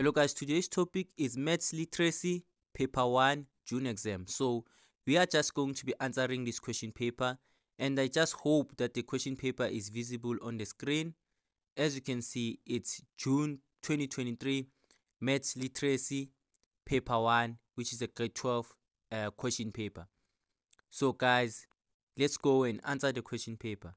Hello guys, today's topic is Maths Literacy Paper 1 June exam. So we are just going to be answering this question paper and I just hope that the question paper is visible on the screen. As you can see, it's June 2023 Maths Literacy Paper 1 which is a grade 12 uh, question paper. So guys, let's go and answer the question paper.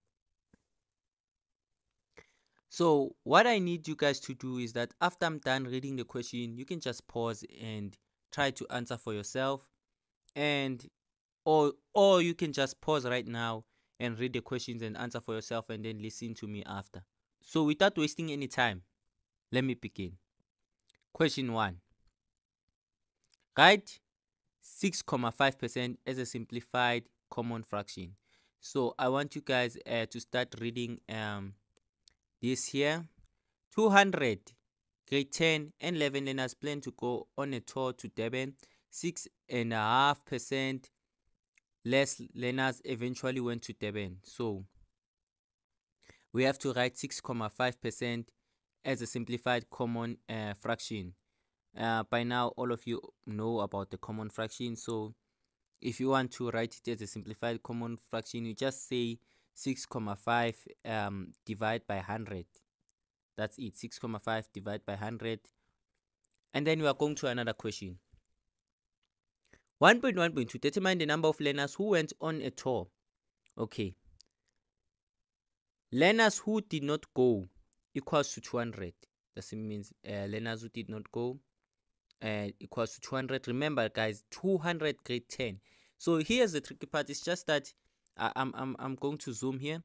So what I need you guys to do is that after I'm done reading the question, you can just pause and try to answer for yourself and or or you can just pause right now and read the questions and answer for yourself and then listen to me after. So without wasting any time, let me begin. Question 1. Write 6,5% as a simplified common fraction. So I want you guys uh, to start reading um, this year. 200 grade 10 and 11 learners plan to go on a tour to Durban. 6.5% less learners eventually went to Durban. So we have to write 6.5% as a simplified common uh, fraction. Uh, by now, all of you know about the common fraction. So if you want to write it as a simplified common fraction, you just say 6.5 um, divided by 100. That's it, 6.5 divided by 100. And then we are going to another question. 1.1.2, determine the number of learners who went on a tour. Okay. Learners who did not go equals to 200. That means uh, learners who did not go uh, equals to 200. Remember, guys, 200 grade 10. So here's the tricky part. It's just that I, am I'm, I'm going to zoom here.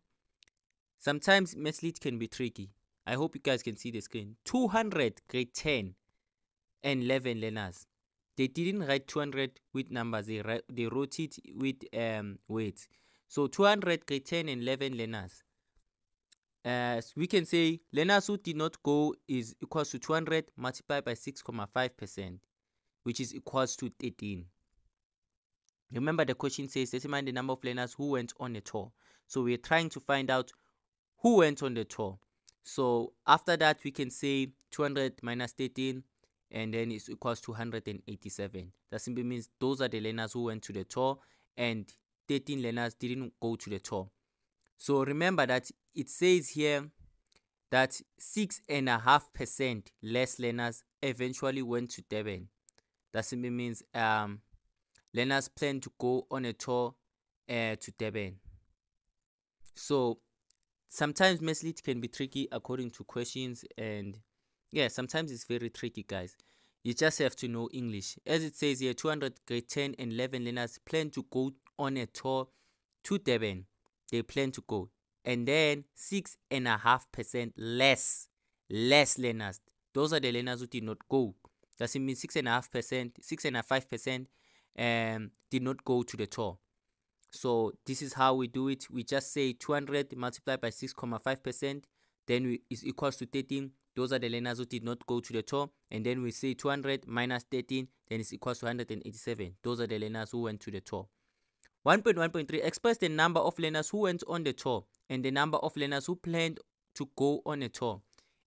Sometimes MathLead can be tricky. I hope you guys can see the screen. 200 grade 10 and 11 learners. They didn't write 200 with numbers. They, write, they wrote it with um, weights. So 200 grade 10 and 11 learners. As uh, we can say learners who did not go is equals to 200 multiplied by 6.5 percent which is equals to 13 Remember the question says determine the number of learners who went on the tour. So we're trying to find out who went on the tour. So after that we can say 200 minus 13 and then it's equals to 187. That simply means those are the learners who went to the tour and 13 learners didn't go to the tour. So remember that it says here that 6.5% less learners eventually went to Devon. That simply means um, learners plan to go on a tour uh, to Durban. So sometimes Meslit can be tricky according to questions and yeah, sometimes it's very tricky, guys. You just have to know English. As it says here, 200 grade 10 and 11 learners plan to go on a tour to Devon. They plan to go. And then 6.5% less, less learners. Those are the learners who did not go. That's it mean 6.5%, 6.5% um, did not go to the tour. So this is how we do it. We just say 200 multiplied by 6.5%, then we, is equals to 13. Those are the learners who did not go to the tour. And then we say 200 minus 13, then it's equals to 187. Those are the learners who went to the tour. 1.1.3 express the number of learners who went on the tour and the number of learners who planned to go on a tour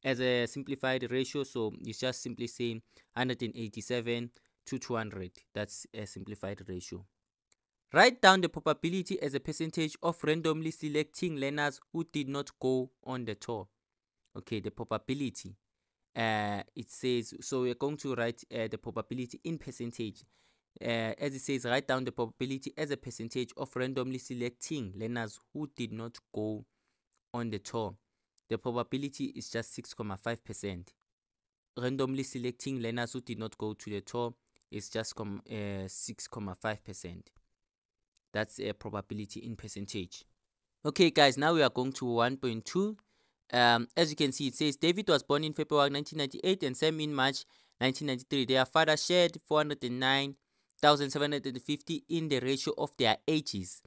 as a simplified ratio. So it's just simply saying 187 2 to 100. That's a simplified ratio. Write down the probability as a percentage of randomly selecting learners who did not go on the tour. Okay, the probability. Uh, it says, so we're going to write uh, the probability in percentage. Uh, as it says, write down the probability as a percentage of randomly selecting learners who did not go on the tour. The probability is just 6.5%. Randomly selecting learners who did not go to the tour is just 6.5%. Uh, That's a probability in percentage. Okay, guys, now we are going to 1.2. Um, as you can see, it says David was born in February 1998 and Sam in March 1993. Their father shared 409,750 in the ratio of their ages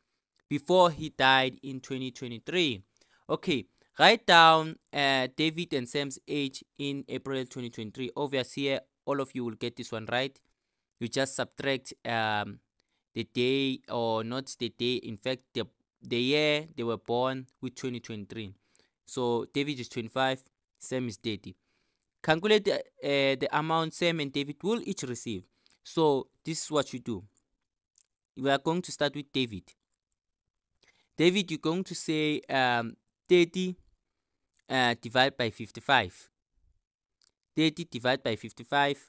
before he died in 2023. Okay, write down uh, David and Sam's age in April 2023. Obviously, all of you will get this one right you just subtract um, the day or not the day in fact the, the year they were born with 2023 so david is 25 sam is 30 calculate the, uh, the amount sam and david will each receive so this is what you do we are going to start with david david you're going to say um, 30 uh, divided by 55 30 divided by 55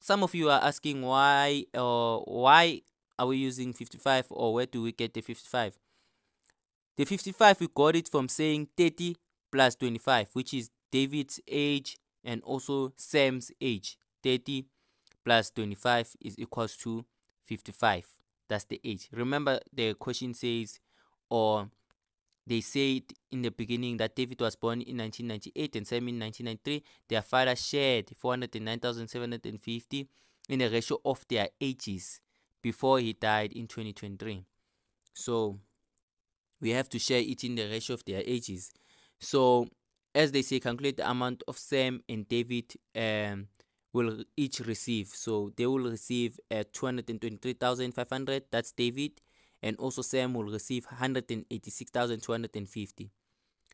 some of you are asking why or uh, why are we using 55 or where do we get the 55 the 55 we got it from saying 30 plus 25 which is david's age and also sam's age 30 plus 25 is equals to 55 that's the age remember the question says or they said in the beginning that David was born in 1998 and Sam in 1993. Their father shared 409,750 in the ratio of their ages before he died in 2023. So we have to share it in the ratio of their ages. So as they say, calculate the amount of Sam and David um, will each receive. So they will receive uh, 223,500. That's David and also Sam will receive 186,250.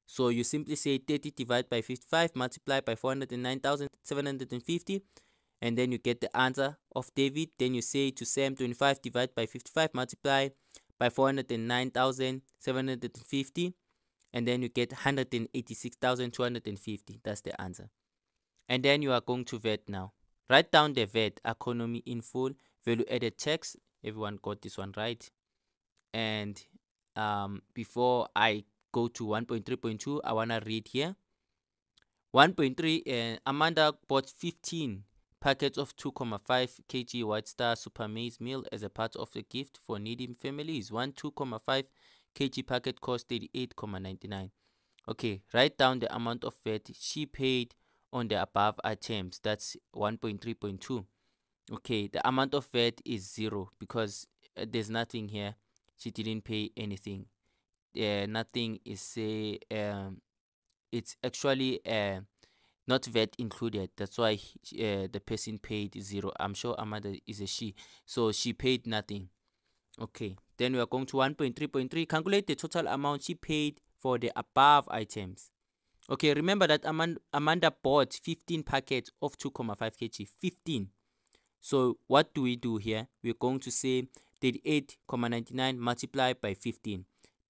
So you simply say 30 divided by 55 multiplied by 409,750 and then you get the answer of David. Then you say to Sam 25 divided by 55 multiplied by 409,750 and then you get 186,250. That's the answer. And then you are going to VAT now. Write down the VAT, economy in full, value added tax. Everyone got this one right and um, before I go to 1.3.2 I want to read here 1.3 uh, Amanda bought 15 packets of 2.5 kg white star super maize meal as a part of the gift for needy families one 2.5 kg packet cost 88.99. okay write down the amount of VAT she paid on the above items that's 1.3.2 okay the amount of VAT is zero because uh, there's nothing here she didn't pay anything. Uh, nothing is say um, it's actually uh, not vet included. That's why uh, the person paid zero. I'm sure Amanda is a she, so she paid nothing. Okay, then we are going to 1.3.3. Calculate the total amount she paid for the above items. Okay, remember that Amanda, Amanda bought 15 packets of 2.5 kg. 15. So what do we do here? We're going to say 38,99 multiplied by 15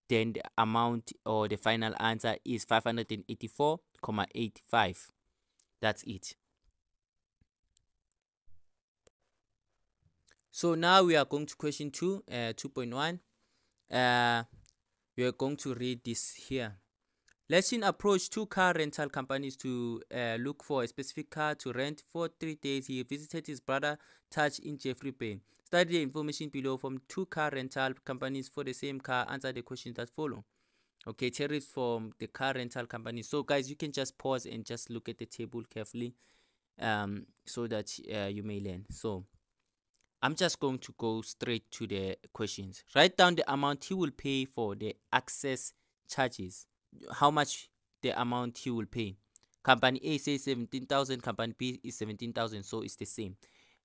then the amount or the final answer is 584,85 that's it so now we are going to question 2 uh, 2.1 uh, we are going to read this here Lesson approached two car rental companies to uh, look for a specific car to rent for three days. He visited his brother Taj in Jeffrey Bay. Study the information below from two car rental companies for the same car. Answer the questions that follow. Okay, tariffs from the car rental company. So guys, you can just pause and just look at the table carefully um, so that uh, you may learn. So I'm just going to go straight to the questions. Write down the amount he will pay for the access charges. How much the amount he will pay. Company A says 17,000, company B is 17,000, so it's the same.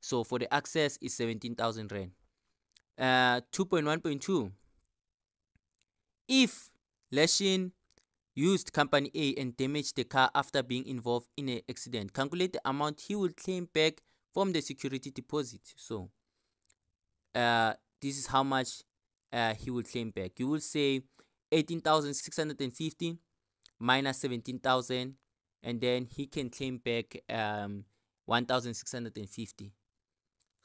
So for the access is 17,000 Rand. Uh, 2.1.2. If Leshin used company A and damaged the car after being involved in an accident, calculate the amount he will claim back from the security deposit. So uh, this is how much uh, he will claim back. You will say 18,650 minus 17,000 and then he can claim back um, 1,650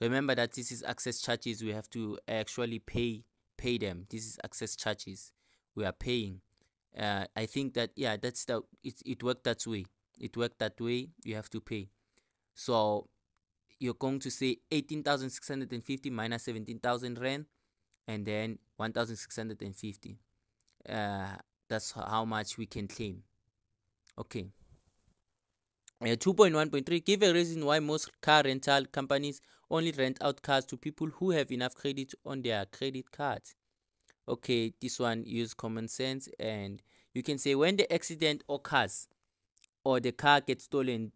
remember that this is access charges we have to actually pay pay them this is access charges we are paying uh, i think that yeah that's the it, it worked that way it worked that way you have to pay so you're going to say 18650 minus 17000 rand and then 1650 uh, that's how much we can claim okay 2.1.3 give a reason why most car rental companies only rent out cars to people who have enough credit on their credit cards. Okay, this one use common sense and you can say when the accident occurs or the car gets stolen,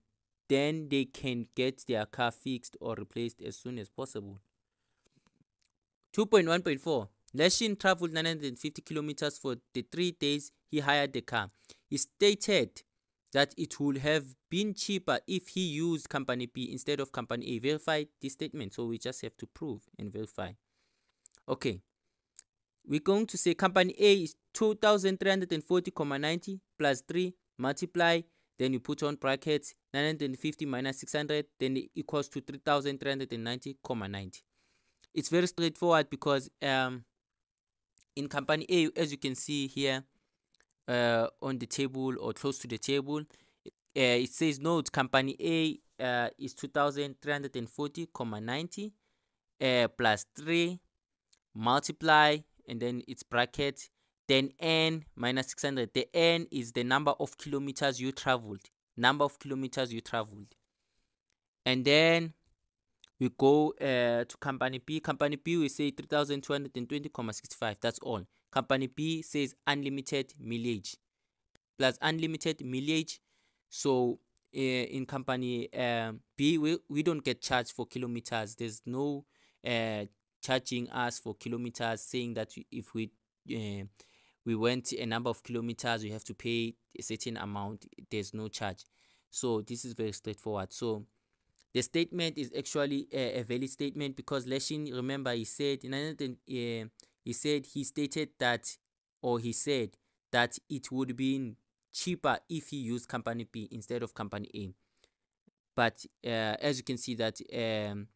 then they can get their car fixed or replaced as soon as possible. 2.1.4 Leshin traveled 950 kilometers for the three days he hired the car. He stated that it would have been cheaper if he used company B instead of company A. Verify this statement. So we just have to prove and verify. Okay. We're going to say company A is 2340,90 plus 3 multiply. Then you put on brackets 950 minus 600. Then it equals to 3390,90. It's very straightforward because um, in company A, as you can see here, uh, on the table or close to the table. Uh, it says note company A uh, is 2340,90 uh, plus 3 multiply and then it's bracket then n minus 600 the n is the number of kilometers you traveled number of kilometers you traveled and then we go uh, to company b company b we say 3220.65 that's all Company B says unlimited mileage plus unlimited mileage. So uh, in company uh, eh, B, we, we don't get charged for kilometers. There's no uh, charging us for kilometers, saying that if we we went a number of kilometers, we have to pay a certain amount. There's no charge. So this is very straightforward. So the statement is actually a, a valid statement because Leshin, remember, he said in 19, he said he stated that, or he said that it would be cheaper if he used company B instead of company A. But uh, as you can see that um,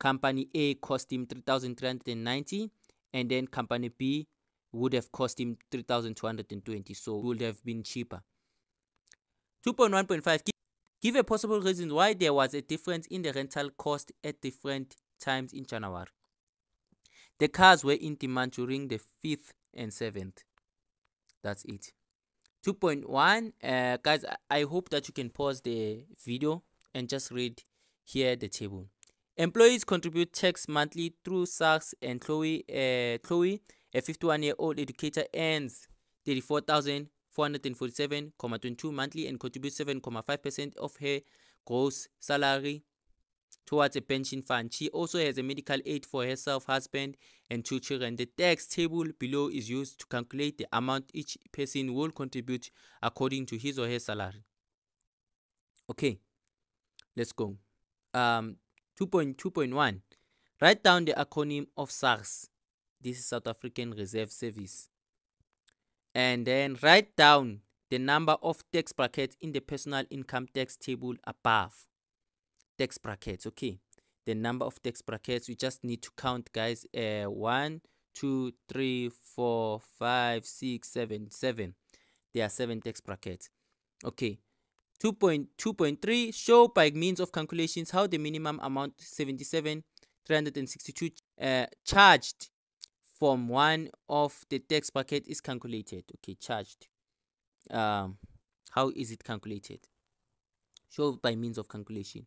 company A cost him 3,390 and then company B would have cost him 3,220 so would have been cheaper. 2.1.5 Give a possible reason why there was a difference in the rental cost at different times in January. The cars were in demand during the 5th and 7th. That's it. 2.1 uh, guys i hope that you can pause the video and just read here the table employees contribute tax monthly through sachs and chloe uh, chloe a 51 year old educator earns 34,447,22 monthly and contributes 7.5 percent of her gross salary towards a pension fund. She also has a medical aid for herself, husband, and two children. The tax table below is used to calculate the amount each person will contribute according to his or her salary. Okay, let's go. Um, 2.2.1 Write down the acronym of SARS. This is South African Reserve Service. And then write down the number of tax brackets in the personal income tax table above text brackets okay the number of text brackets we just need to count guys uh one two three four five six seven seven there are seven text brackets okay 2.2.3 show by means of calculations how the minimum amount 77 362 uh, charged from one of the text bracket is calculated okay charged um how is it calculated show by means of calculation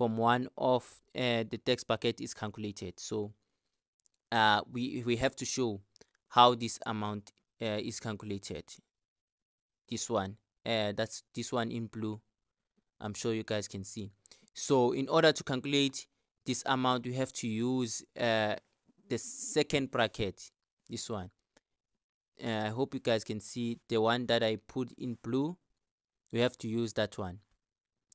from one of uh, the text bracket is calculated. So uh, we, we have to show how this amount uh, is calculated. This one, uh, that's this one in blue. I'm sure you guys can see. So in order to calculate this amount, we have to use uh, the second bracket, this one. Uh, I hope you guys can see the one that I put in blue. We have to use that one.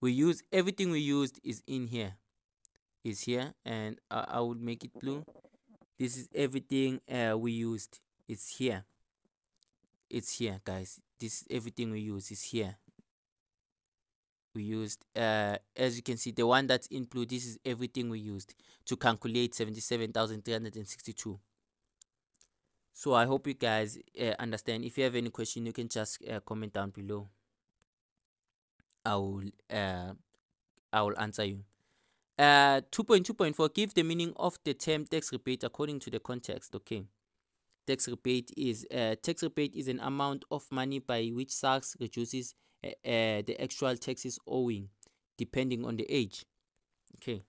we use everything we used is in here is here and uh, I will make it blue this is everything uh, we used it's here it's here guys this is everything we use is here we used uh, as you can see the one that's in blue this is everything we used to calculate 77,362 so I hope you guys uh, understand if you have any question you can just uh, comment down below I will uh, I will answer you. Uh, 2.2.4 give the meaning of the term tax rebate according to the context. Okay. Tax rebate is uh, tax rebate is an amount of money by which SARS reduces uh, uh, the actual taxes owing depending on the age. Okay.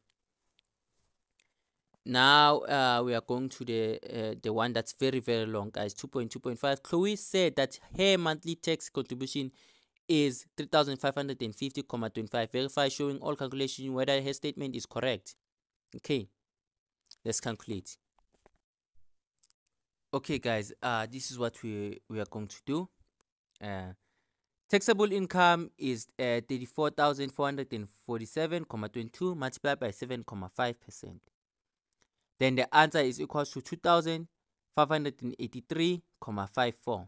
Now uh, we are going to the uh, the one that's very very long, guys. 2.2.5. Chloe said that her monthly tax contribution is 3550,25. Verify showing all calculation whether her statement is correct. Okay, let's calculate. Okay, guys, uh, this is what we, we are going to do. Uh, taxable income is uh, 34,447,22 multiplied by 7.5%. Then the answer is equals to 2,583,54.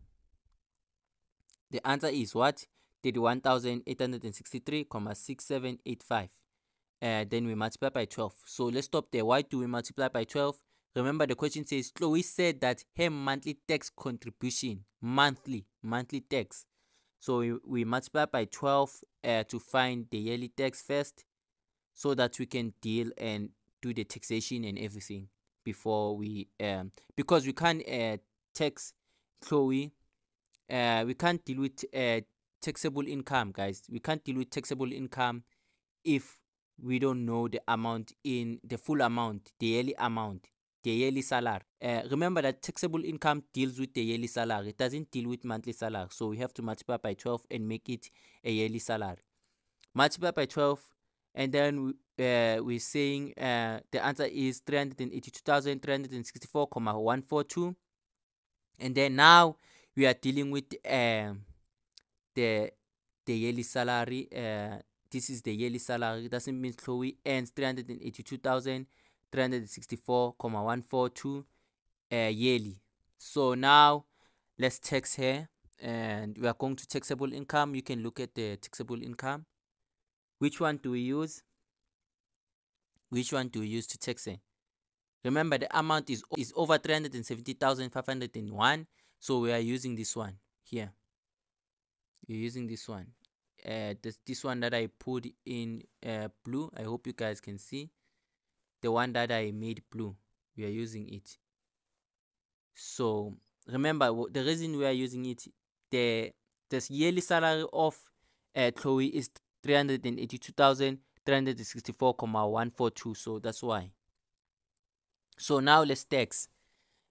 The answer is what? 31,863,6785. Uh, then we multiply by 12. So let's stop there. Why do we multiply by 12? Remember the question says Chloe said that her monthly tax contribution, monthly, monthly tax. So we, we multiply by 12 uh, to find the yearly tax first so that we can deal and do the taxation and everything before we um because we can't uh, tax Chloe uh, we can't deal with uh, taxable income guys we can't deal with taxable income if we don't know the amount in the full amount the yearly amount the yearly salary uh, remember that taxable income deals with the yearly salary it doesn't deal with monthly salary so we have to multiply by 12 and make it a yearly salary multiply by 12 and then uh, we're saying uh, the answer is 382,364,142 and then now we are dealing with um the the yearly salary uh, this is the yearly salary Doesn't that means chloe earns 382,364,142 uh, eh, yearly so now let's tax here and we are going to taxable income you can look at the taxable income which one do we use which one do we use to tax it remember the amount is is over 370,501 so we are using this one here you're using this one uh this this one that i put in uh blue i hope you guys can see the one that i made blue we are using it so remember the reason we are using it the the yearly salary of uh, chloe is 382,364,142 so that's why so now let's text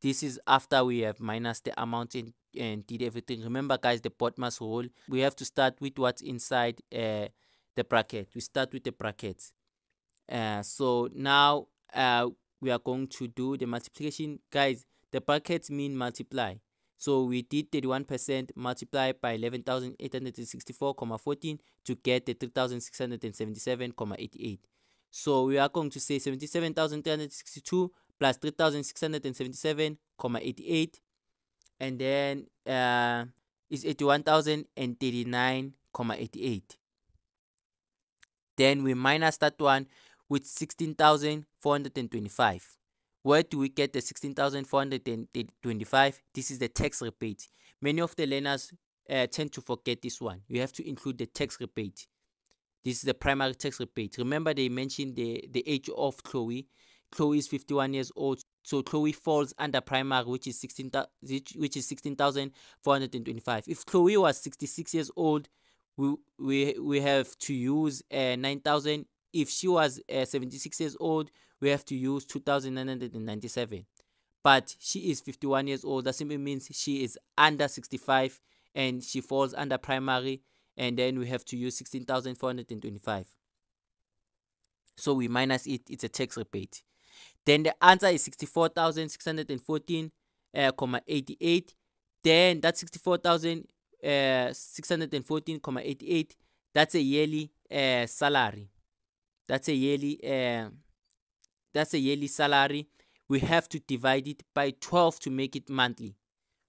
This is after we have minus the amount and, and did everything. Remember guys, the Portmas rule, we have to start with what's inside uh, the bracket. We start with the brackets. Uh, so now uh, we are going to do the multiplication. Guys, the brackets mean multiply. So we did 31% multiply by 11,864,14 to get the 3,677,88. So we are going to say 77,362 plus 3,677,88 and then uh, is 81,039,88. Then we minus that one with 16,425. Where do we get the 16,425? This is the tax rebate. Many of the learners uh, tend to forget this one. You have to include the tax rebate. This is the primary tax rebate. Remember they mentioned the, the age of Chloe. Chloe is 51 years old. So Chloe falls under primary, which is 16, which is 16,425. If Chloe was 66 years old, we we we have to use uh, 9,000. If she was uh, 76 years old, we have to use 2,997. But she is 51 years old. That simply means she is under 65 and she falls under primary. And then we have to use 16,425. So we minus it. It's a tax rebate. Then the answer is 64,614, uh, comma 88. Then that's 64,614,88, uh, comma 88. That's a yearly uh, salary. That's a yearly. Uh, that's a yearly salary. We have to divide it by 12 to make it monthly.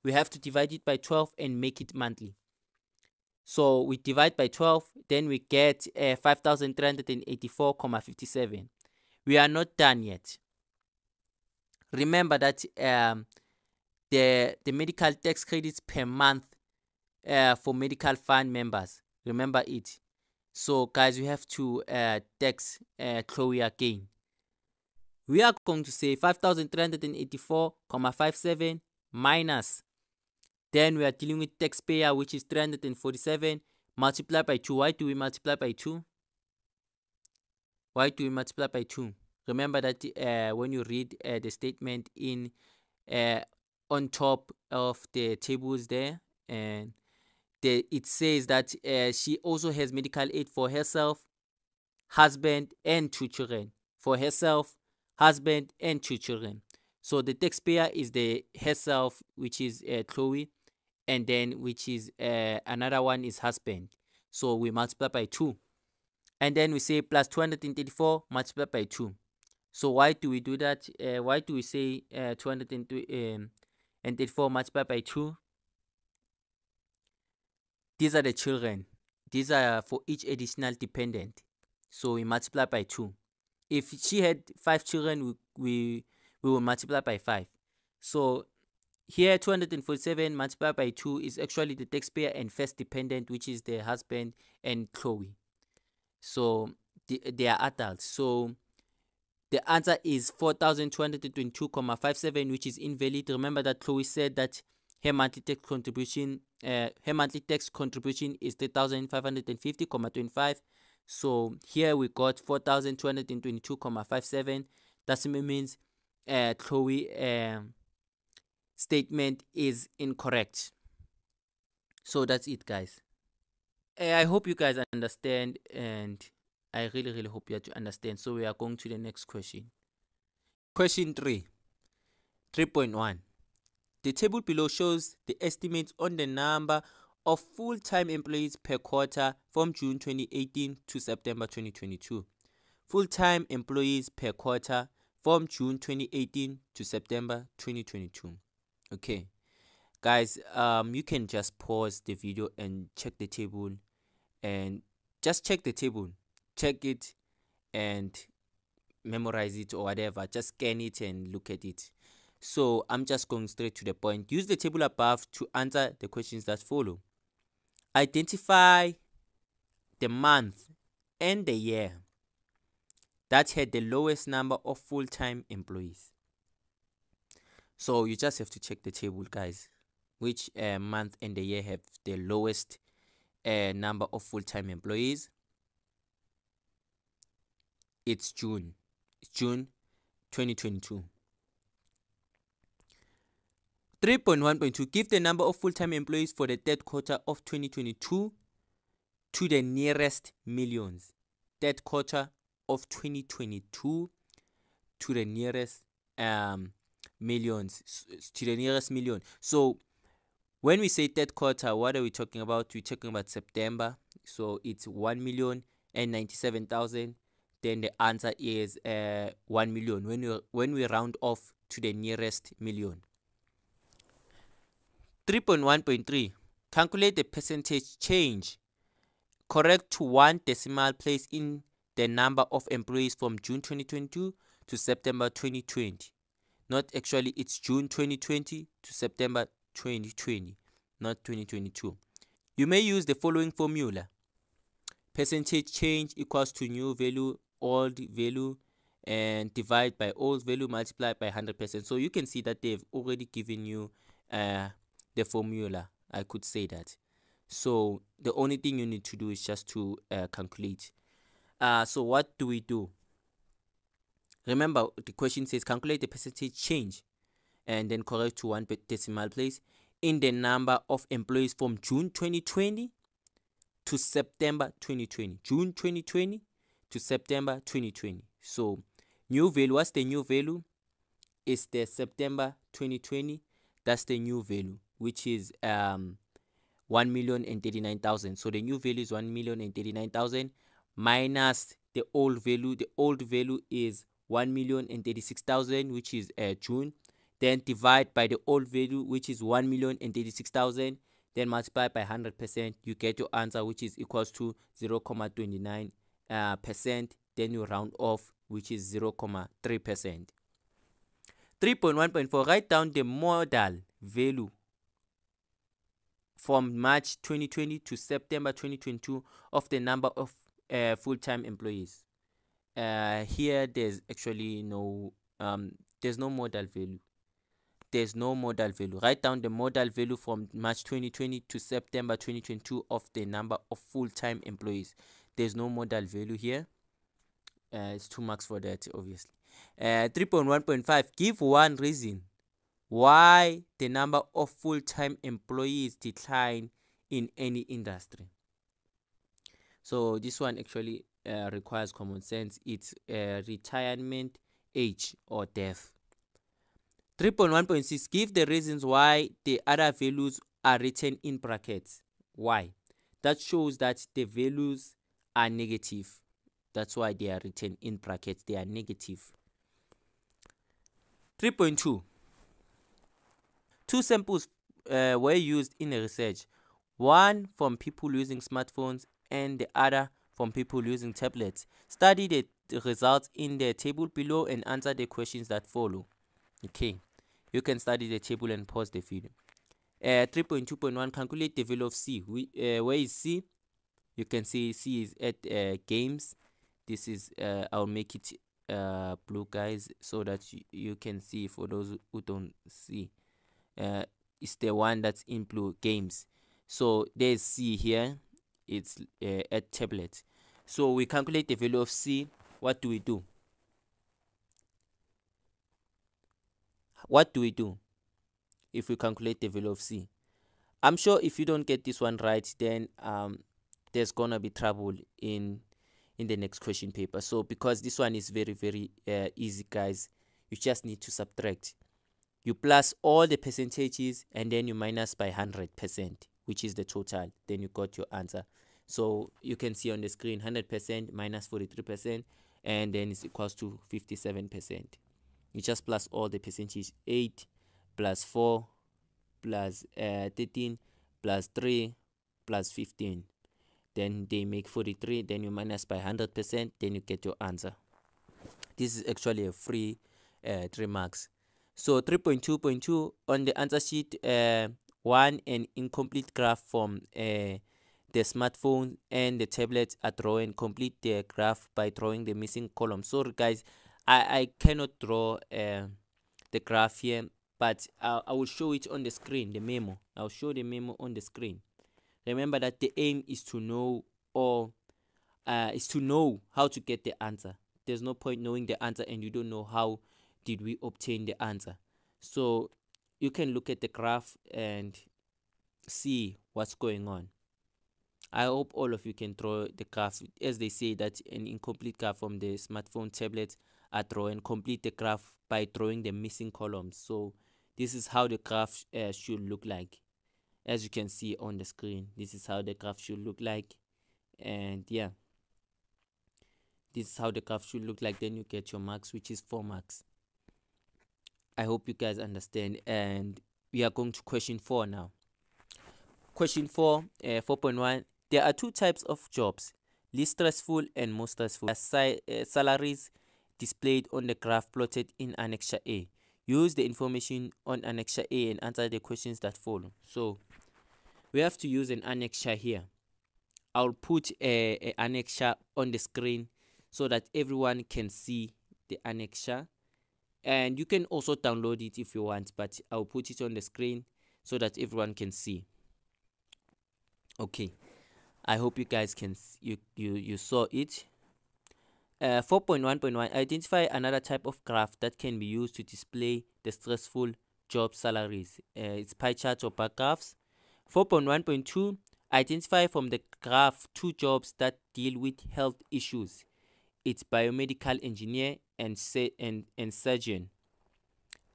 We have to divide it by 12 and make it monthly. So we divide by 12, then we get uh, 5,384,57. We are not done yet remember that um, the the medical tax credits per month uh, for medical fund members. Remember it. So guys, we have to uh, tax uh, Chloe again. We are going to say 5,384,57 minus. Then we are dealing with taxpayer, which is 347 multiplied by 2. Why do we multiply by 2? Why do we multiply by 2? Remember that uh, when you read uh, the statement in uh, on top of the tables there, and the, it says that uh, she also has medical aid for herself, husband, and two children. For herself, husband, and two children. So the taxpayer is the herself, which is uh, Chloe, and then which is uh, another one is husband. So we multiply by two and then we say plus 234 multiplied by 2 so why do we do that? Uh, why do we say uh, eh, 204 um, multiplied by 2? These are the children. These are for each additional dependent. So we multiply by 2. If she had 5 children, we, we, we will multiply by 5. So here 247 multiplied by 2 is actually the taxpayer and first dependent, which is the husband and Chloe. So they, they are adults. So the answer is 4,222,57, which is invalid. Remember that Chloe said that her monthly tax contribution, uh, her monthly tax contribution is 3,550,25. So here we got 4,222,57. That means uh, uh, statement is incorrect. So that's it, guys. Uh, I hope you guys understand and I really, really hope you are to understand. So we are going to the next question. Question 3. 3.1. The table below shows the estimates on the number of full-time employees per quarter from June 2018 to September 2022. Full-time employees per quarter from June 2018 to September 2022. Okay. Guys, um, you can just pause the video and check the table and just check the table check it and memorize it or whatever just scan it and look at it so i'm just going straight to the point use the table above to answer the questions that follow identify the month and the year that had the lowest number of full-time employees so you just have to check the table guys which uh, month and the year have the lowest uh, number of full-time employees it's June. It's June 2022. 3.1.2 Give the number of full time employees for the third quarter of 2022 to the nearest millions. Third quarter of 2022 to the nearest um, millions. To the nearest million. So when we say third quarter, what are we talking about? We're talking about September. So it's 1,097,000 then the answer is uh, 1 million when we, when we round off to the nearest million. 3.1.3 Calculate the percentage change correct to one decimal place in the number of employees from June 2022 to September 2020. Not actually, it's June 2020 to September 2020, not 2022. You may use the following formula. Percentage change equals to new value old value and divide by old value multiplied by 100%. So you can see that they've already given you uh, the formula. I could say that. So the only thing you need to do is just to uh, calculate. Uh, so what do we do? Remember, the question says calculate the percentage change and then correct to one decimal place in the number of employees from June 2020 to September 2020. June 2020 to September 2020. So new value, what's the new value? It's the September 2020. That's the new value, which is um, one million and thirty nine thousand. So the new value is one million and thirty nine thousand minus the old value. The old value is one million and thirty six thousand, which is uh, June. Then divide by the old value, which is one million and thirty six thousand. Then multiply by 100%, you get your answer, which is equals to 0 0.29 uh, percent then you round off which is 0.3 percent 3.1.4 write down the modal value from march 2020 to september 2022 of the number of uh, full-time employees uh, here there's actually no um, there's no modal value there's no modal value. Write down the modal value from March 2020 to September 2022 of the number of full-time employees there's no modal value here uh, it's two marks for that obviously uh, 3.1.5 give one reason why the number of full-time employees decline in any industry so this one actually uh, requires common sense it's uh, retirement age or death 3.1.6 give the reasons why the other values are written in brackets why that shows that the values are negative. That's why they are written in brackets. They are negative. 3.2. Two samples uh, were used in the research. One from people using smartphones and the other from people using tablets. Study the results in the table below and answer the questions that follow. Okay, you can study the table and pause the video. Uh, 3.2.1 calculate the value of C. We, uh, where is C? you can see C is at uh, games this is uh, I'll make it uh, blue guys so that you can see for those who don't see uh, it's the one that's in blue games so there's C here it's uh, at tablet so we calculate the value of C what do we do what do we do if we calculate the value of C I'm sure if you don't get this one right then um, there's gonna be trouble in in the next question paper so because this one is very very uh, easy guys you just need to subtract you plus all the percentages and then you minus by 100 percent which is the total then you got your answer so you can see on the screen 100 percent minus 43 percent and then it's equals to 57 percent you just plus all the percentages 8 plus 4 plus, uh, 13 plus 3 plus 15 then they make 43 then you minus by 100% then you get your answer this is actually a free uh, three marks so 3.2.2 on the answer sheet uh, one an incomplete graph from uh, the smartphone and the tablet are drawing complete the graph by drawing the missing column sorry guys i i cannot draw uh, the graph here but I, I will show it on the screen the memo i'll show the memo on the screen Remember that the aim is to know or uh, is to know how to get the answer. There's no point knowing the answer and you don't know how did we obtain the answer. So you can look at the graph and see what's going on. I hope all of you can draw the graph as they say that an incomplete graph from the smartphone tablet are drawn. Complete the graph by drawing the missing columns. So this is how the graph uh, should look like as you can see on the screen this is how the graph should look like and yeah this is how the graph should look like then you get your marks which is 4 marks i hope you guys understand and we are going to question 4 now question 4 uh, 4.1 there are two types of jobs least stressful and most stressful uh, salaries displayed on the graph plotted in annexure a use the information on annexure a and answer the questions that follow so we have to use an annexure here i'll put a, a annexure on the screen so that everyone can see the annexure and you can also download it if you want but i'll put it on the screen so that everyone can see okay i hope you guys can you you you saw it uh, 4.1.1 identify another type of graph that can be used to display the stressful job salaries uh, it's pie charts or bar graphs 4.1.2 Identify from the graph two jobs that deal with health issues. It's biomedical engineer and, and, and surgeon.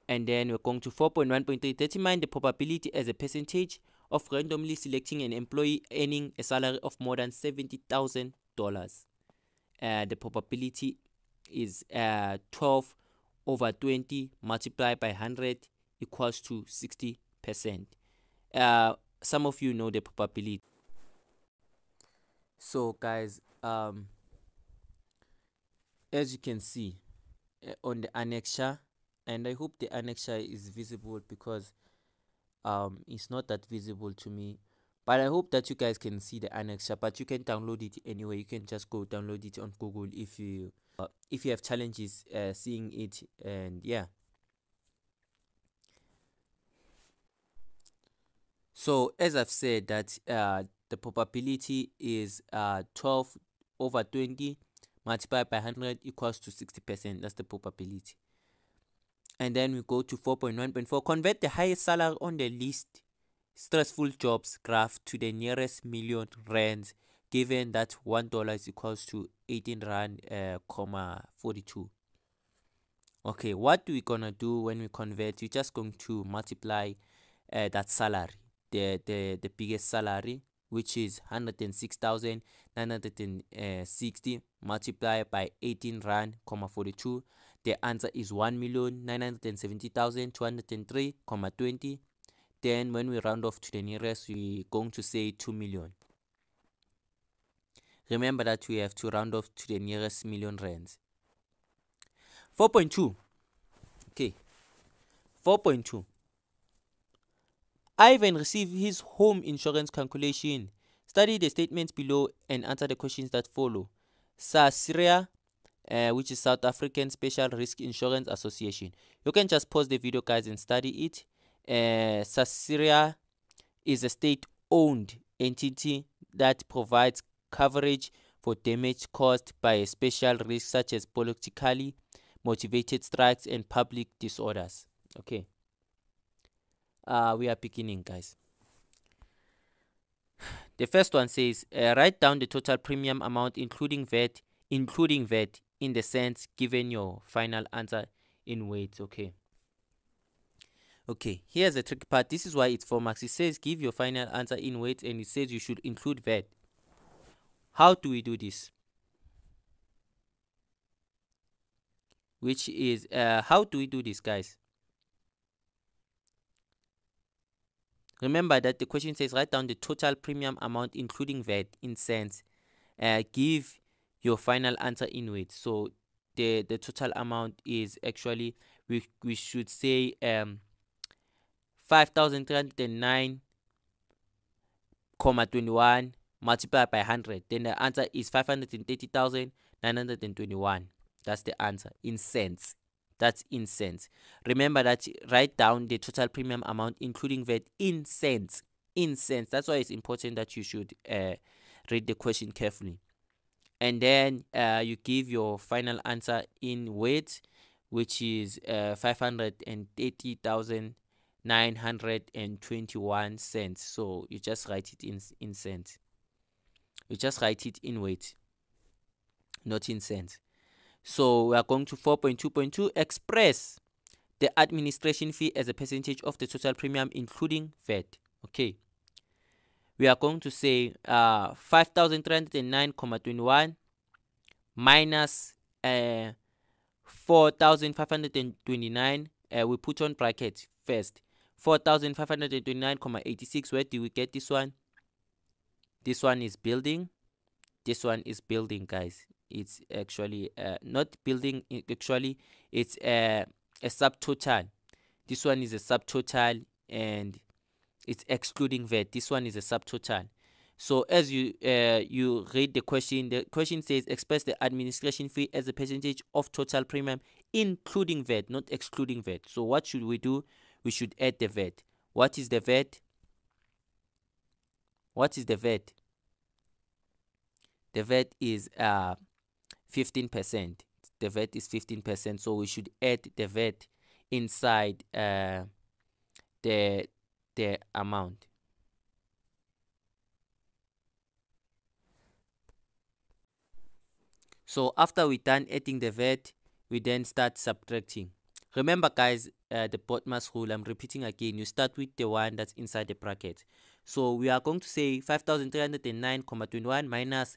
And then we're going to 4.1.3 determine the probability as a percentage of randomly selecting an employee earning a salary of more than $70,000. Uh, the probability is uh, 12 over 20 multiplied by 100 equals to 60%. Uh, some of you know the probability so guys um as you can see uh, on the annexure and i hope the annexure is visible because um it's not that visible to me but i hope that you guys can see the annexure but you can download it anyway you can just go download it on google if you uh, if you have challenges uh, seeing it and yeah So as I've said that uh, the probability is uh, 12 over 20 multiplied by 100 equals to 60%. That's the probability. And then we go to 4.1.4. Convert the highest salary on the list stressful jobs graph to the nearest million rands given that one dollar is equals to 18 rand uh, comma 42 okay what we gonna do when we convert we're just going to multiply uh, that salary the the, the biggest salary which is 106,960 multiplied by 18 rand, comma 42. The answer is 1,970,203,20. Then when we round off to the nearest, we're going to say 2 million. Remember that we have to round off to the nearest million rands. 4.2. Okay. 4.2. Ivan received his home insurance calculation. Study the statements below and answer the questions that follow. SASRIA, uh, which is South African Special Risk Insurance Association. You can just pause the video, guys, and study it. Uh, SASRIA is a state-owned entity that provides coverage for damage caused by a special risk such as politically motivated strikes and public disorders. Okay uh, we are beginning, guys. The first one says, uh, write down the total premium amount including VAT, including VAT in the sense given your final answer in weights. Okay. Okay, here's the tricky part. This is why it's for marks. It says give your final answer in weights and it says you should include VAT. How do we do this? Which is, uh, how do we do this, guys? Remember that the question says write down the total premium amount including VAT in cents. Uh, give your final answer in weight. So the the total amount is actually we we should say um five thousand three hundred and nine comma twenty one multiplied by hundred. Then the answer is five hundred and thirty thousand nine hundred and twenty one. That's the answer in cents. That's in cents. Remember that write down the total premium amount including VAT in cents. In cents. That's why it's important that you should uh, read the question carefully. And then uh, you give your final answer in weight, which is uh, 580,921 cents. So you just write it in, in cents. You just write it in weight, not in cents. So we are going to 4.2.2 express the administration fee as a percentage of the total premium including VAT. Okay. We are going to say uh, 5,309,21 minus uh, 4,529. Uh, we put on brackets first. 4,529,86. Where do we get this one? This one is building this one is building guys it's actually uh, not building actually it's a, a subtotal this one is a subtotal and it's excluding VAT this one is a subtotal so as you uh, you read the question the question says express the administration fee as a percentage of total premium including VAT not excluding VAT so what should we do we should add the VAT what is the VAT what is the VAT the VAT is uh 15%. The VAT is 15%, so we should add the VAT inside uh, the the amount. So after we done adding the VAT, we then start subtracting. Remember guys, uh, the Bodmas rule, I'm repeating again, you start with the one that's inside the bracket. So we are going to say 5,309,21 minus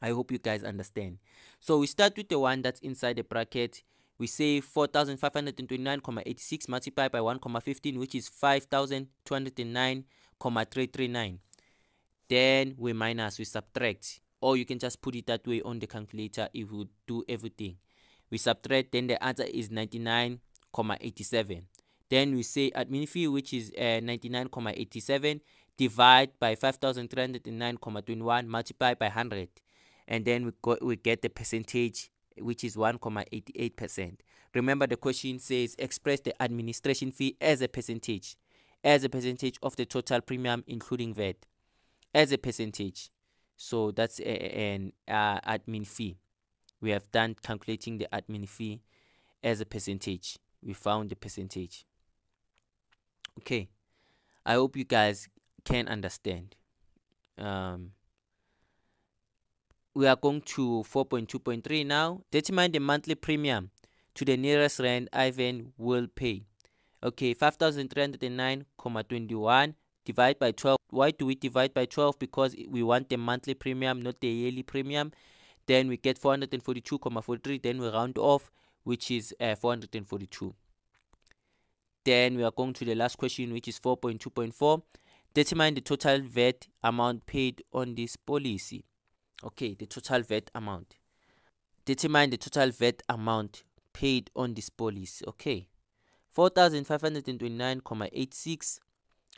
I hope you guys understand. So we start with the one that's inside the bracket. We say 4,529,86 multiplied by 1,15 which is 5,209,339. Then we minus, we subtract. Or you can just put it that way on the calculator. It will do everything. We subtract then the answer is 99,87. Then we say admin fee which is uh, 99,87 divide by 5,309,21 multiplied by 100 and then we, go, we get the percentage which is 1.88%. Remember the question says express the administration fee as a percentage, as a percentage of the total premium including VAT, as a percentage. So that's an uh, admin fee. We have done calculating the admin fee as a percentage. We found the percentage. Okay. I hope you guys can understand. Um, we are going to 4.2.3 now. Determine the monthly premium to the nearest rand Ivan will pay. Okay, 5,309,21 divide by 12. Why do we divide by 12? Because we want the monthly premium, not the yearly premium. Then we get 442,43. Then we round off, which is uh, 442. Then we are going to the last question, which is 4.2.4. Determine the total VAT amount paid on this policy okay the total vet amount determine the total vet amount paid on this policy okay 4529.86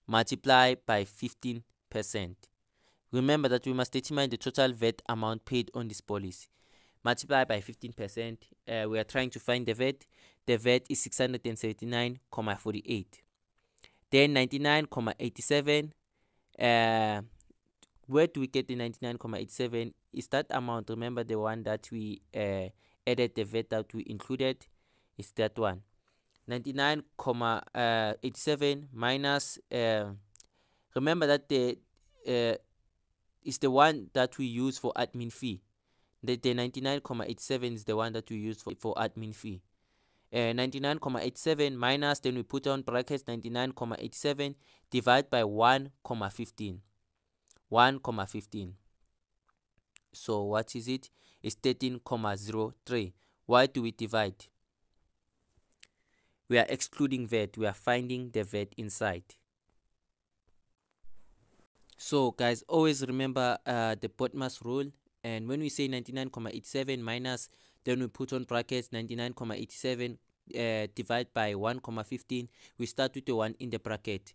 multiply by 15 percent remember that we must determine the total vet amount paid on this policy multiply by 15 percent uh, we are trying to find the vet the vet is 679,48 then 99,87 uh, where do we get the 99,87 is that amount remember the one that we uh, added the vet that we included is that one 99,87 uh, minus uh, remember that the uh, is the one that we use for admin fee the, the 99,87 is the one that we use for, for admin fee uh, 99,87 minus then we put on brackets 99,87 divided by 1.15 1 comma 15 so what is it it's 13 comma 03 why do we divide we are excluding VAT we are finding the VAT inside so guys always remember uh, the Bodmas rule and when we say 99,87 minus then we put on brackets 99,87 uh, divided by 1,15 we start with the 1 in the bracket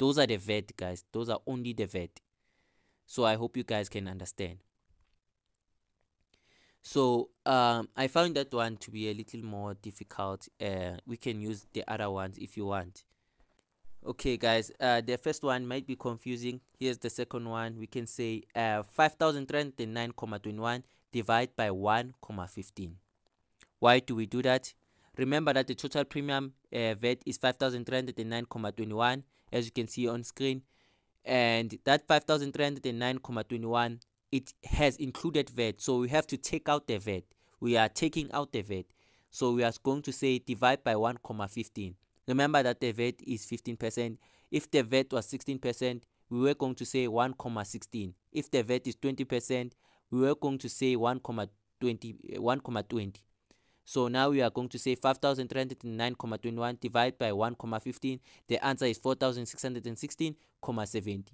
Those are the vet, guys. Those are only the vet. So I hope you guys can understand. So um, I found that one to be a little more difficult. Uh, we can use the other ones if you want. Okay, guys, uh, the first one might be confusing. Here's the second one. We can say uh, 5,309,21 divided by one point fifteen. Why do we do that? Remember that the total premium uh, VAT is 5,309.21 as you can see on screen and that 5,309.21 it has included VAT so we have to take out the VAT. We are taking out the VAT. So we are going to say divide by 1,15. Remember that the VAT is 15%. If the VAT was 16%, we were going to say 1,16. If the VAT is 20%, we were going to say 1,20. 1, 20. So now we are going to say 5,309,21 divided by 1,15. The answer is 4,616,70.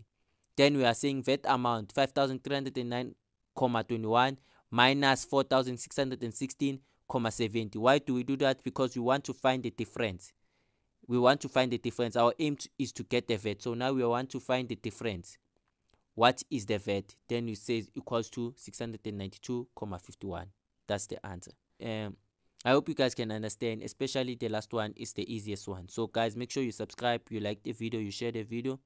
Then we are saying that amount 5,309,21 minus 4,616,70. Why do we do that? Because we want to find the difference. We want to find the difference. Our aim is to get the VAT. So now we want to find the difference. What is the VAT? Then we say equals to 692,51. That's the answer. Um, I hope you guys can understand, especially the last one is the easiest one. So guys, make sure you subscribe, you like the video, you share the video,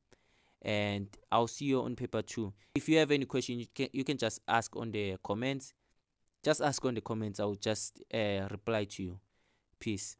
and I'll see you on paper two. If you have any question, you can, you can just ask on the comments. Just ask on the comments, I'll just uh, reply to you. Peace.